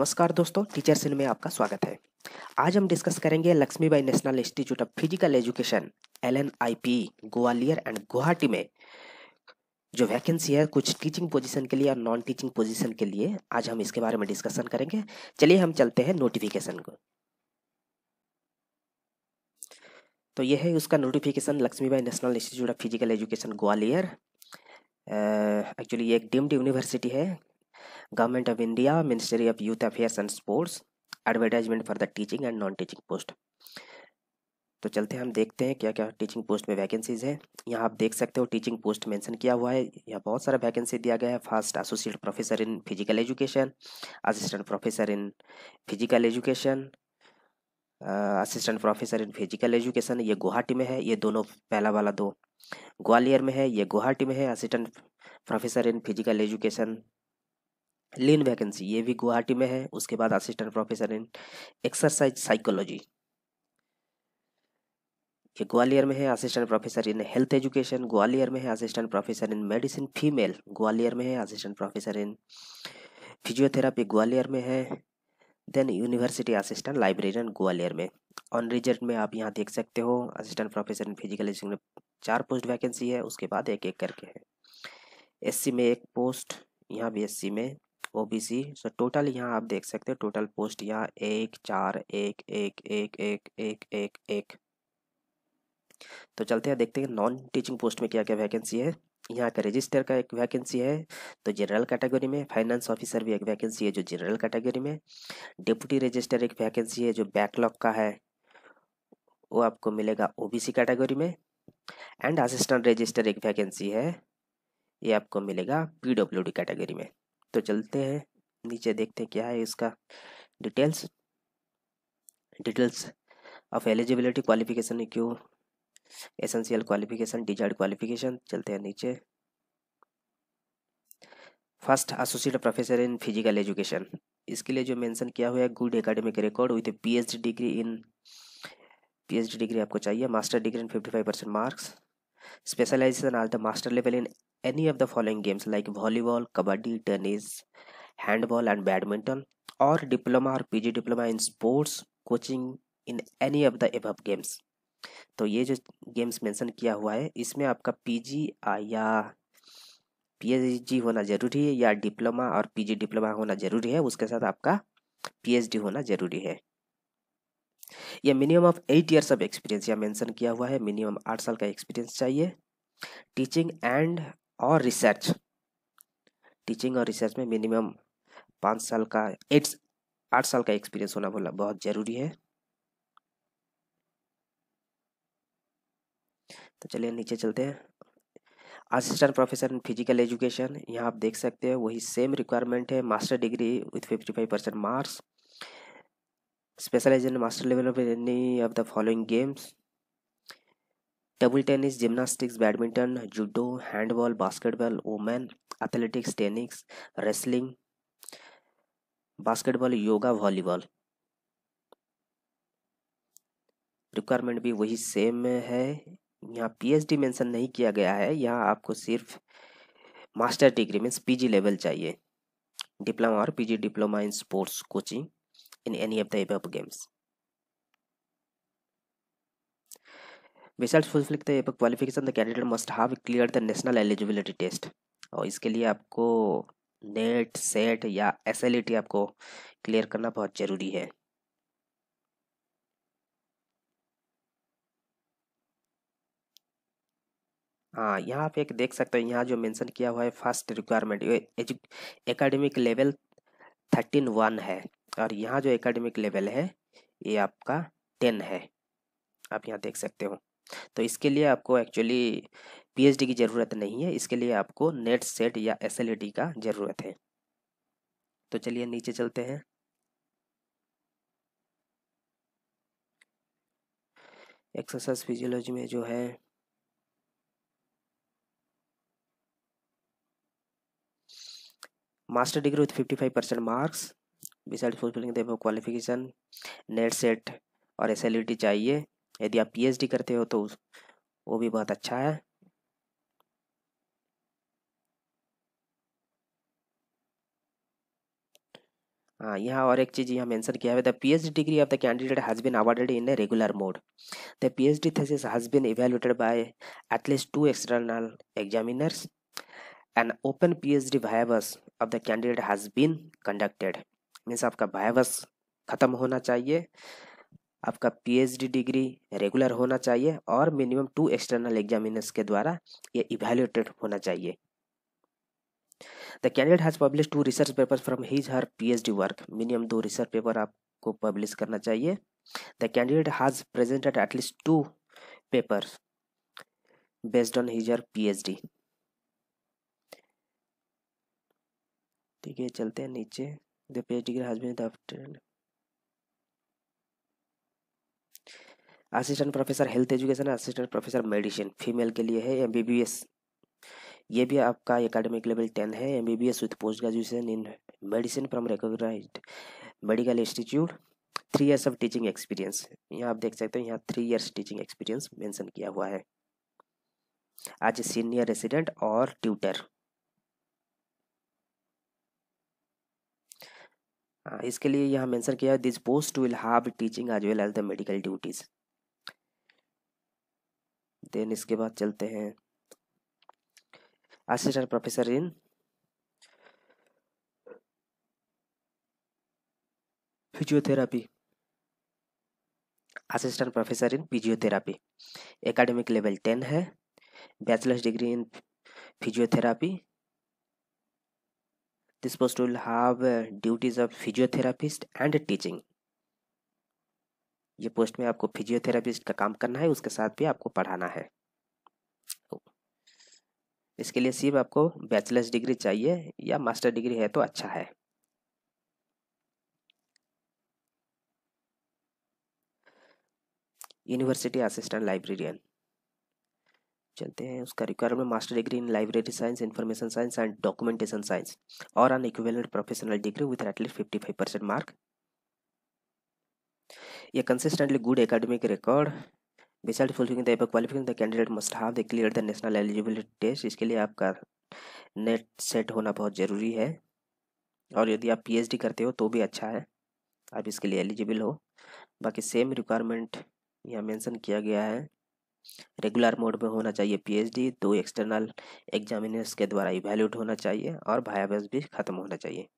नमस्कार दोस्तों टीचर सिन में आपका स्वागत है आज हम डिस्कस करेंगे Lakshmibai National Institute of Physical Education L N I P Gwalior and Guwahati में जो वैकेंसी है कुछ टीचिंग पोजीशन के लिए और नॉन टीचिंग पोजीशन के लिए आज हम इसके बारे में डिस्कशन करेंगे चलिए हम चलते हैं नोटिफिकेशन को तो यह है उसका notification Lakshmibai National Institute of Physical Education Gwalior actually ये एक डीम्ड यूनिवर्सिटी है Government of India, Ministry of Youth Affairs and Sports, advertisement for the teaching and non teaching post तो चलते हैं हम देखते हैं क्या क्या टीचिंग पोस्ट में वैकेंसीज है यहाँ आप देख सकते हो टीचिंग पोस्ट मेंशन किया हुआ है यहाँ बहुत सारा वैकेंसी दिया गया है first associate professor in physical education assistant professor in physical education assistant professor in physical education ये गुवाहाटी में है ये दोनों पहला वाला दो ग्वालियर में है ये गुवाहाटी में है assistant professor in physical education लीन वैकेंसी ये भी गुवाहाटी में है उसके बाद assistant professor in exercise psychology ये ग्वालियर में है assistant professor in health education Gwalior में है assistant professor in medicine female Gwalior में है assistant professor in physiotherapy Gwalior में है then university assistant librarian Gwalior में ऑन रिजल्ट में आप यहाँ देख सकते हो assistant professor in physical education में चार पोस्ट वैकेंसी है उसके बाद एक एक करके है एससी में एक पोस्ट यहाँ भी एस में ओबीसी सो टोटल यहाँ आप देख सकते हैं टोटल पोस्ट यहाँ एक चार एक एक एक एक एक एक एक तो चलते हैं देखते हैं नॉन टीचिंग पोस्ट में क्या क्या वैकेंसी है यहाँ का रजिस्टर का एक वैकेंसी है तो जनरल कैटेगरी में फाइनेंस ऑफिसर भी एक वैकेंसी है जो जनरल कैटेगरी में डिप्टी रजिस्टर एक वैकेंसी है जो बैकलॉग का है वो आपको मिलेगा सी कैटेगरी में एंड असिस्टेंट रजिस्टर एक वैकेंसी है ये आपको मिलेगा डी कैटेगरी में तो चलते हैं नीचे देखते हैं क्या है इसका details details of eligibility qualification Q essential qualification desired qualification चलते हैं नीचे first associate professor in physical education इसके लिए जो मेंशन किया हुआ है good academic record with PhD degree in PhD degree आपको चाहिए master degree in fifty five percent marks specialization at the master level in any of the following games like volleyball, kabaddi, tennis, handball, and badminton, or diploma or PG diploma in sports coaching in any of the above games. तो ये जो games mention किया हुआ है इसमें आपका PG या PhD होना ज़रूरी है या डिप्लोमा और पीजी डिप्लोमा होना ज़रूरी है उसके साथ आपका पीएचडी होना ज़रूरी है या minimum of eight years of experience या मेंशन किया हुआ है मिनिमम आठ साल का एक्सपीरियंस चाहिए टीचिंग एंड और रिसर्च टीचिंग और रिसर्च में मिनिमम पाँच साल का एट आठ साल का एक्सपीरियंस होना बोला बहुत ज़रूरी है तो चलिए नीचे चलते हैं assistant professor in physical education यहाँ आप देख सकते हैं वही सेम रिक्वायरमेंट है master degree with fifty five percent marks specialize in master level of any of the following games table tennis gymnastics badminton judo handball basketball women athletics tennis wrestling basketball yoga volleyball requirement भी वही same है यहाँ PhD mention नहीं किया गया है यहाँ आपको सिर्फ master degree means PG level चाहिए डिप्लोमा और PG diploma in sports coaching in any of the above games Besides fulfilling the APEC qualification, the candidate must have cleared the national और इसके लिए आपको नेट सेट या S e आपको clear करना बहुत ज़रूरी है हाँ यहाँ आप एक देख सकते हो यहाँ जो मेंशन किया हुआ है फर्स्ट रिक्वायरमेंट ये एकेडमिक लेवल थर्टीन वन है और यहाँ जो एकेडमिक लेवल है ये आपका टेन है आप यहाँ देख सकते हो तो इसके लिए आपको एक्चुअली पी की ज़रूरत नहीं है इसके लिए आपको नेट सेट या एस का ज़रूरत है तो चलिए नीचे चलते हैं एक्सरसाइज फिजियोलॉजी में जो है master degree with fifty five percent marks besides fulfilling the qualification NET SET और एस चाहिए यदि आप पीएचडी करते हो तो वो भी बहुत अच्छा है हाँ यहाँ और एक चीज़ यहाँ मेंशन किया है the P H degree of the candidate has been awarded in a regular mode the P H D thesis has been evaluated by at least two external examiners and open P H D viva voce of the candidate has been conducted means आपका viva voce ख़त्म होना चाहिए आपका PhD degree regular होना चाहिए और minimum to external examiners के द्वारा ये इवेल्युएटेड होना चाहिए the candidate has publish two research paper from his her PhD work minimum दो रिसर्च पेपर आपको पब्लिश करना चाहिए the candidate has presented at least two paper based on his her PhD ठीक है चलते हैं नीचे the PhD has been the assistant professor health education assistant professor medicine female के लिए है एम बी बी एस ये भी आपका एकेडमिक लेवल टेन है M B B S with post graduation in medicine from recognize medical institute three years of teaching experience यहाँ आप देख सकते हो यहाँ three years teaching experience mention किया हुआ है आज सीनियर रेसिडेंट और ट्यूटर हाँ, इसके लिए यहाँ मेंशन किया है this post will have teaching as well as the medical duties then इसके बाद चलते हैं assistant professor in physiotherapy assistant professor in physiotherapy academic level ten है bachelors degree in physiotherapy this post will have duties of physiotherapist and teaching ये post में आपको physiotherapist का काम करना है उसके साथ भी आपको पढ़ाना है तो इसके लिए सिर्फ आपको बैचलर्स डिग्री चाहिए या मास्टर डिग्री है तो अच्छा है यूनिवर्सिटी असिस्टेंट लाइब्रेरियन चलते हैं उसका requirement master degree in library science information science and documentation science और an equivalent professional degree with at least fifty five percent mark A consistently good academic record besides fulfilling the above the the candidate must have the clear the national eligibility इसके लिए आपका net set होना बहुत ज़रूरी है और यदि आप पीएचडी करते हो तो भी अच्छा है आप इसके लिए एलिजिबल हो बाकी सेम रिक्वायरमेंट यहाँ मेंशन किया गया है रेगुलर मोड में होना चाहिए पीएचडी दो एक्सटर्नल एग्जामिनर्स के द्वारा इवेल्यूट होना चाहिए और भायाबस भी खत्म होना चाहिए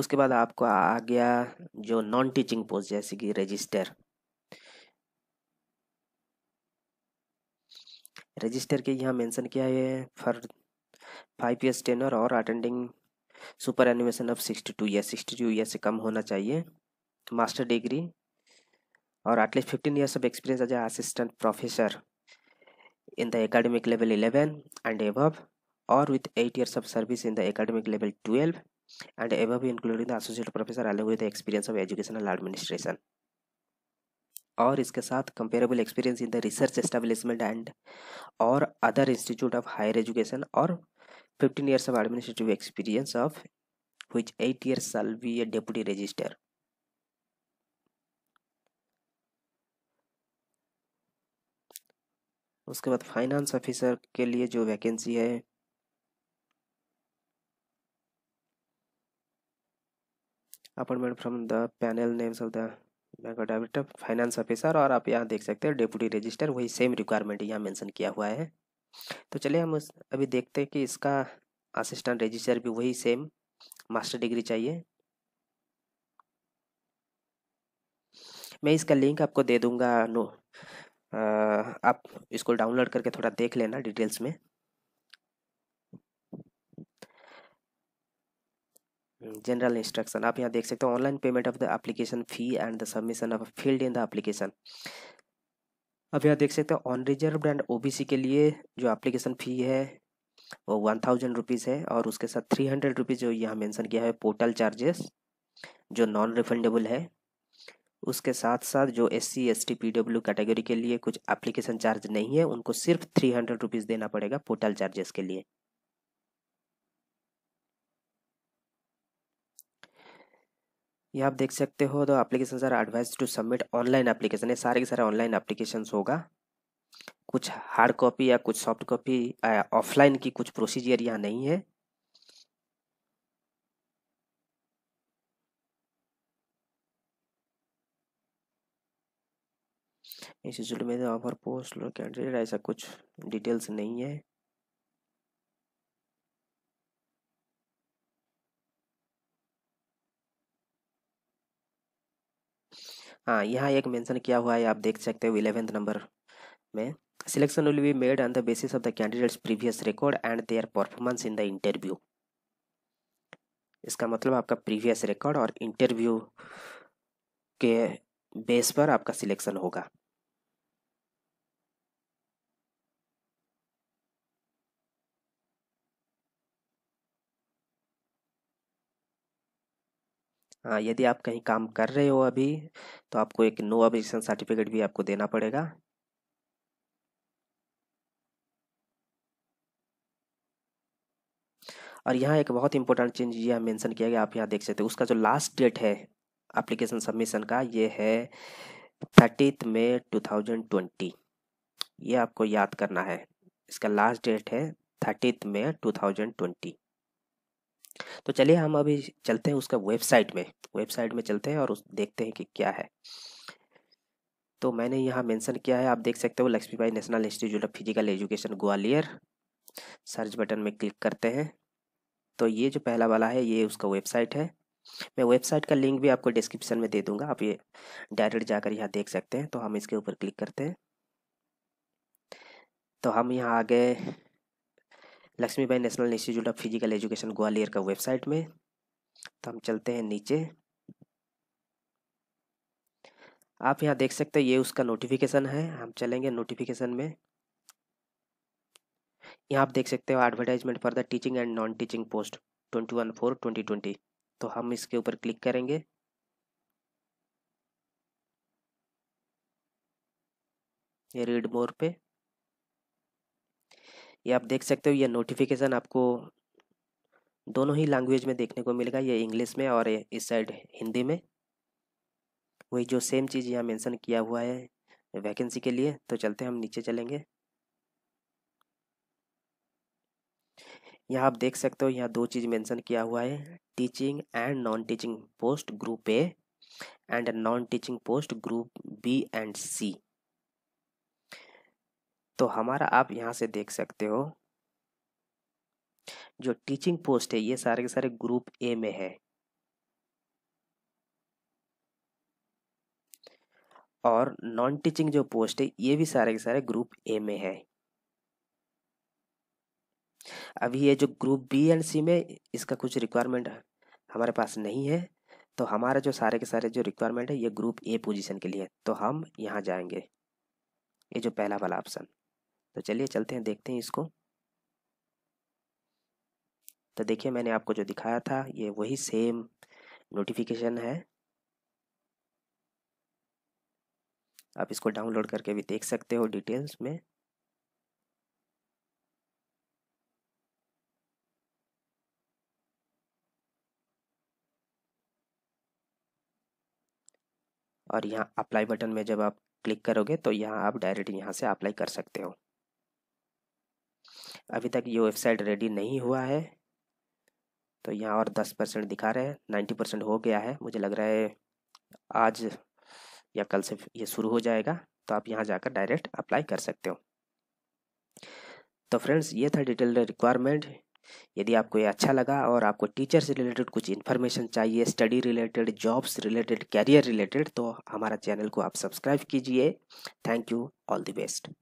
उसके बाद आपको आ गया जो नॉन टीचिंग पोस्ट जैसे कि रजिस्टर रजिस्टर के यहाँ मेंशन किया है फॉर फाइव ईयर्स टेनर और attending superannuation of sixty two year sixty two year से कम होना चाहिए मास्टर डिग्री और at least fifteen years of experience as assistant professor in the academic level eleven and above और with eight years of service in the academic level twelve and above including the associate professor along with the experience of educational administration और इसके साथ comparable experience in the research establishment and और other institute of higher education और fifteen years of administrative experience of which eight years साल be a deputy register उसके बाद finance officer के लिए जो वैकेंसी है appointment from the panel names of the bank of director finance officer और आप यहाँ देख सकते हैं डेप्यूटी रजिस्टर वही सेम रिक्वायरमेंट यहाँ मेंशन किया हुआ है तो चलिए हम अभी देखते हैं कि इसका असिस्टेंट रजिस्टर भी वही सेम मास्टर डिग्री चाहिए मैं इसका लिंक आपको दे दूंगा नो आ, आप इसको डाउनलोड करके थोड़ा देख लेना डिटेल्स में जनरल इंस्ट्रक्शन आप यहाँ देख सकते हो online payment of the application fee and the submission of field in the application अब यहाँ देख सकते हो ऑन रिजर्व एंड ओ के लिए जो एप्लीकेशन फ़ी है वो वन थाउजेंड रुपीज़ है और उसके साथ थ्री हंड्रेड रुपीज़ जो यहाँ मेंशन किया है पोर्टल चार्जेस जो नॉन रिफंडेबल है उसके साथ साथ जो S C S T P W category के लिए कुछ एप्लीकेशन चार्ज नहीं है उनको सिर्फ थ्री हंड्रेड रुपीज़ देना पड़ेगा पोर्टल चार्जेस के लिए ये आप देख सकते हो तो application sir advise to submit online application ये सारे के सारे ऑनलाइन एप्लीकेशन होगा कुछ हार्ड कॉपी या कुछ सॉफ्ट कॉपी ऑफलाइन की कुछ प्रोसीजर यहाँ नहीं है इस में ऑफर पोस्ट कैंडिडेट ऐसा कुछ डिटेल्स नहीं है हाँ यहाँ एक मेंशन किया हुआ है आप देख सकते हो इलेवेंथ नंबर में selection will be made on the basis of the candidates previous record and their performance in the interview इसका मतलब आपका प्रीवियस रिकॉर्ड और इंटरव्यू के बेस पर आपका सिलेक्शन होगा यदि आप कहीं काम कर रहे हो अभी तो आपको एक नो ऑब्जेक्शन सर्टिफिकेट भी आपको देना पड़ेगा और यहाँ एक बहुत इंपॉर्टेंट चेंज यह मेंशन किया गया आप यहाँ देख सकते हो उसका जो लास्ट डेट है एप्लीकेशन सबमिशन का ये है thirtieth May two thousand twenty ये आपको याद करना है इसका लास्ट डेट है thirtieth May two thousand twenty तो चलिए हम अभी चलते हैं उसका वेबसाइट में वेबसाइट में चलते हैं और उस देखते हैं कि क्या है तो मैंने यहाँ मेंशन किया है आप देख सकते हो Lakshmibai National Institute of Physical Education Gwalior search button में क्लिक करते हैं तो ये जो पहला वाला है ये उसका वेबसाइट है मैं वेबसाइट का लिंक भी आपको डिस्क्रिप्शन में दे दूंगा आप ये डायरेक्ट जाकर यहाँ देख सकते हैं तो हम इसके ऊपर क्लिक करते हैं तो हम यहाँ आ गए Lakshmibai National Institute of Physical Education Gwalior का वेबसाइट में तो हम चलते हैं नीचे आप यहाँ देख सकते हैं ये उसका नोटिफिकेशन है हम चलेंगे नोटिफिकेशन में यहाँ आप देख सकते हो advertisement for the teaching and non teaching post twenty one four twenty twenty तो हम इसके ऊपर क्लिक करेंगे ये रीड मोर पे ये आप देख सकते हो ये नोटिफिकेशन आपको दोनों ही लैंग्वेज में देखने को मिलेगा ये इंग्लिश में और इस साइड हिंदी में वही जो सेम चीज़ यहाँ मेंशन किया हुआ है वैकेंसी के लिए तो चलते हम नीचे चलेंगे यहाँ आप देख सकते हो यहाँ दो चीज़ मेंशन किया हुआ है teaching and non teaching post group A and non teaching post group B and C तो हमारा आप यहाँ से देख सकते हो जो टीचिंग पोस्ट है ये सारे के सारे ग्रुप ए में है और नॉन टीचिंग जो पोस्ट है ये भी सारे के सारे ग्रुप ए में है अभी ये जो ग्रुप बी एंड सी में इसका कुछ रिक्वायरमेंट हमारे पास नहीं है तो हमारा जो सारे के सारे जो रिक्वायरमेंट है ये ग्रुप ए पोजीशन के लिए तो हम यहाँ जाएंगे ये जो पहला वाला ऑप्शन तो चलिए चलते हैं देखते हैं इसको तो देखिए मैंने आपको जो दिखाया था ये वही सेम नोटिफिकेशन है आप इसको डाउनलोड करके भी देख सकते हो डिटेल्स में और यहाँ अप्लाई बटन में जब आप क्लिक करोगे तो यहाँ आप डायरेक्ट यहाँ से अप्लाई कर सकते हो अभी तक ये वेबसाइट रेडी नहीं हुआ है तो यहाँ और दस परसेंट दिखा रहे हैं नाइन्टी परसेंट हो गया है मुझे लग रहा है आज या कल से ये शुरू हो जाएगा तो आप यहाँ जाकर डायरेक्ट अप्लाई कर सकते हो तो फ्रेंड्स ये था डिटेल रिक्वायरमेंट यदि आपको ये अच्छा लगा और आपको टीचर से रिलेटेड कुछ इन्फॉर्मेशन चाहिए study related jobs related career related तो हमारा चैनल को आप सब्सक्राइब कीजिए thank you all the best